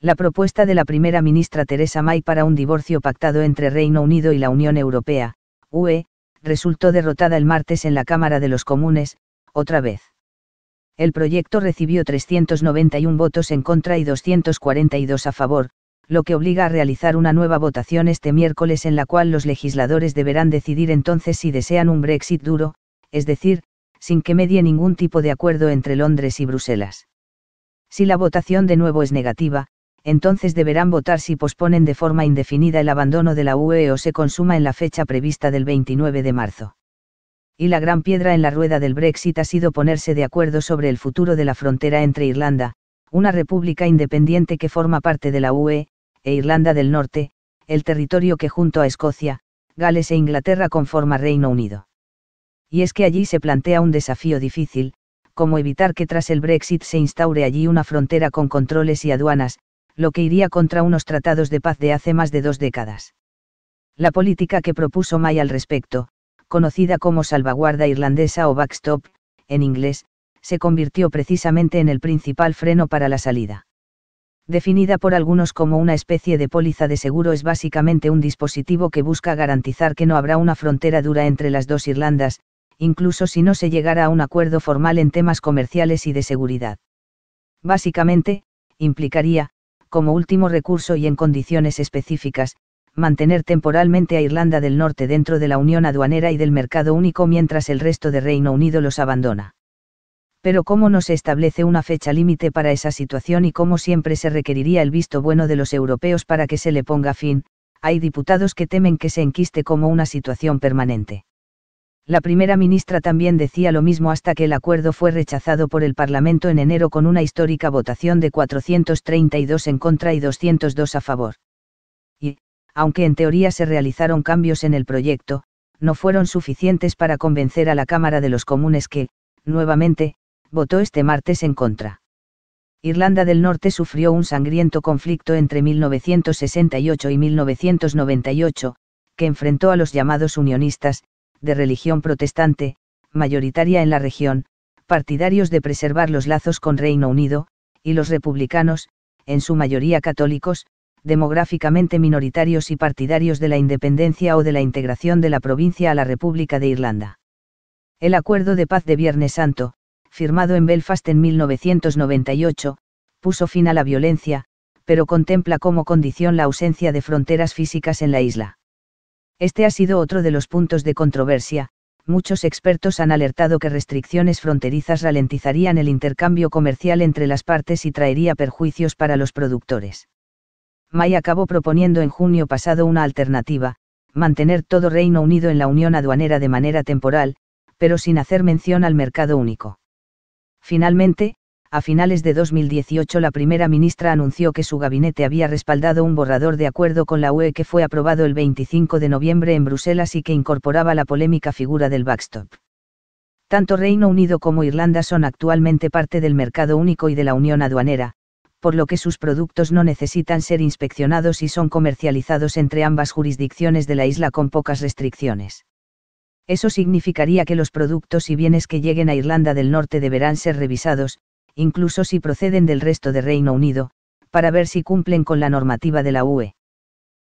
la propuesta de la primera ministra Theresa May para un divorcio pactado entre Reino Unido y la Unión Europea, UE, resultó derrotada el martes en la Cámara de los Comunes, otra vez. El proyecto recibió 391 votos en contra y 242 a favor, lo que obliga a realizar una nueva votación este miércoles en la cual los legisladores deberán decidir entonces si desean un Brexit duro, es decir, sin que medie ningún tipo de acuerdo entre Londres y Bruselas. Si la votación de nuevo es negativa, entonces deberán votar si posponen de forma indefinida el abandono de la UE o se consuma en la fecha prevista del 29 de marzo. Y la gran piedra en la rueda del Brexit ha sido ponerse de acuerdo sobre el futuro de la frontera entre Irlanda, una república independiente que forma parte de la UE, e Irlanda del Norte, el territorio que junto a Escocia, Gales e Inglaterra conforma Reino Unido. Y es que allí se plantea un desafío difícil, como evitar que tras el Brexit se instaure allí una frontera con controles y aduanas, lo que iría contra unos tratados de paz de hace más de dos décadas. La política que propuso May al respecto, conocida como salvaguarda irlandesa o backstop, en inglés, se convirtió precisamente en el principal freno para la salida. Definida por algunos como una especie de póliza de seguro, es básicamente un dispositivo que busca garantizar que no habrá una frontera dura entre las dos Irlandas, incluso si no se llegara a un acuerdo formal en temas comerciales y de seguridad. Básicamente, implicaría, como último recurso y en condiciones específicas, mantener temporalmente a Irlanda del Norte dentro de la Unión Aduanera y del Mercado Único mientras el resto de Reino Unido los abandona. Pero cómo no se establece una fecha límite para esa situación y cómo siempre se requeriría el visto bueno de los europeos para que se le ponga fin, hay diputados que temen que se enquiste como una situación permanente. La primera ministra también decía lo mismo hasta que el acuerdo fue rechazado por el Parlamento en enero con una histórica votación de 432 en contra y 202 a favor. Y, aunque en teoría se realizaron cambios en el proyecto, no fueron suficientes para convencer a la Cámara de los Comunes que, nuevamente, votó este martes en contra. Irlanda del Norte sufrió un sangriento conflicto entre 1968 y 1998, que enfrentó a los llamados unionistas, de religión protestante, mayoritaria en la región, partidarios de preservar los lazos con Reino Unido, y los republicanos, en su mayoría católicos, demográficamente minoritarios y partidarios de la independencia o de la integración de la provincia a la República de Irlanda. El Acuerdo de Paz de Viernes Santo, firmado en Belfast en 1998, puso fin a la violencia, pero contempla como condición la ausencia de fronteras físicas en la isla. Este ha sido otro de los puntos de controversia, muchos expertos han alertado que restricciones fronterizas ralentizarían el intercambio comercial entre las partes y traería perjuicios para los productores. May acabó proponiendo en junio pasado una alternativa, mantener todo Reino Unido en la Unión Aduanera de manera temporal, pero sin hacer mención al mercado único. Finalmente, a finales de 2018 la primera ministra anunció que su gabinete había respaldado un borrador de acuerdo con la UE que fue aprobado el 25 de noviembre en Bruselas y que incorporaba la polémica figura del backstop. Tanto Reino Unido como Irlanda son actualmente parte del mercado único y de la unión aduanera, por lo que sus productos no necesitan ser inspeccionados y son comercializados entre ambas jurisdicciones de la isla con pocas restricciones. Eso significaría que los productos y bienes que lleguen a Irlanda del Norte deberán ser revisados, incluso si proceden del resto de Reino Unido, para ver si cumplen con la normativa de la UE.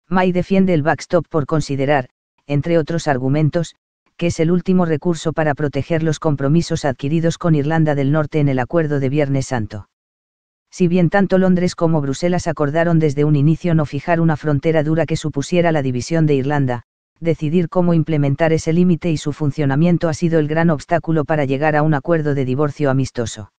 May defiende el backstop por considerar, entre otros argumentos, que es el último recurso para proteger los compromisos adquiridos con Irlanda del Norte en el acuerdo de Viernes Santo. Si bien tanto Londres como Bruselas acordaron desde un inicio no fijar una frontera dura que supusiera la división de Irlanda, decidir cómo implementar ese límite y su funcionamiento ha sido el gran obstáculo para llegar a un acuerdo de divorcio amistoso.